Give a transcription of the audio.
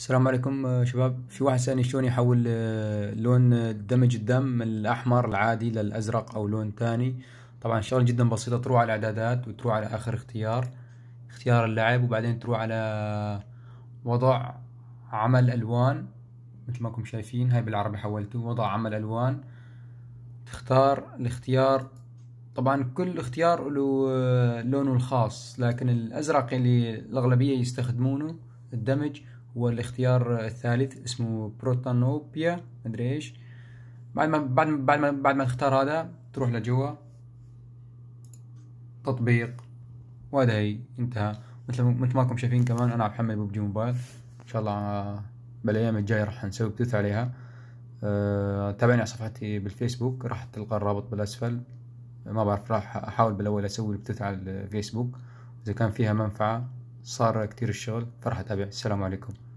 السلام عليكم آه، شباب في واحد سألني شلون يحول آه، لون دمج الدم من الأحمر العادي للأزرق أو لون ثاني طبعا شغلة جدا بسيطة تروح على الإعدادات وتروح على آخر اختيار اختيار اللعب وبعدين تروح على وضع عمل ألوان مثل ما كم شايفين هاي بالعربي حولته وضع عمل ألوان تختار الاختيار طبعا كل اختيار له آه، لونه الخاص لكن الأزرق اللي الأغلبية يستخدمونه الدمج والاختيار الثالث اسمه بروتانوبيا مدري ايش بعد ما بعد ما بعد ما بعد ما تختار هذا تروح لجوا تطبيق وهذا هي انتهى مثل مثل ما راكم شايفين كمان انا عم بحمل ببجي موبايل ان شاء الله بالايام الجايه راح نسوي بثوث عليها أه تابعني على صفحتي بالفيسبوك راح تلقى الرابط بالاسفل ما بعرف راح احاول بالاول اسوي البثوث على الفيسبوك اذا كان فيها منفعه صار كتير الشغل فرح اتابع السلام عليكم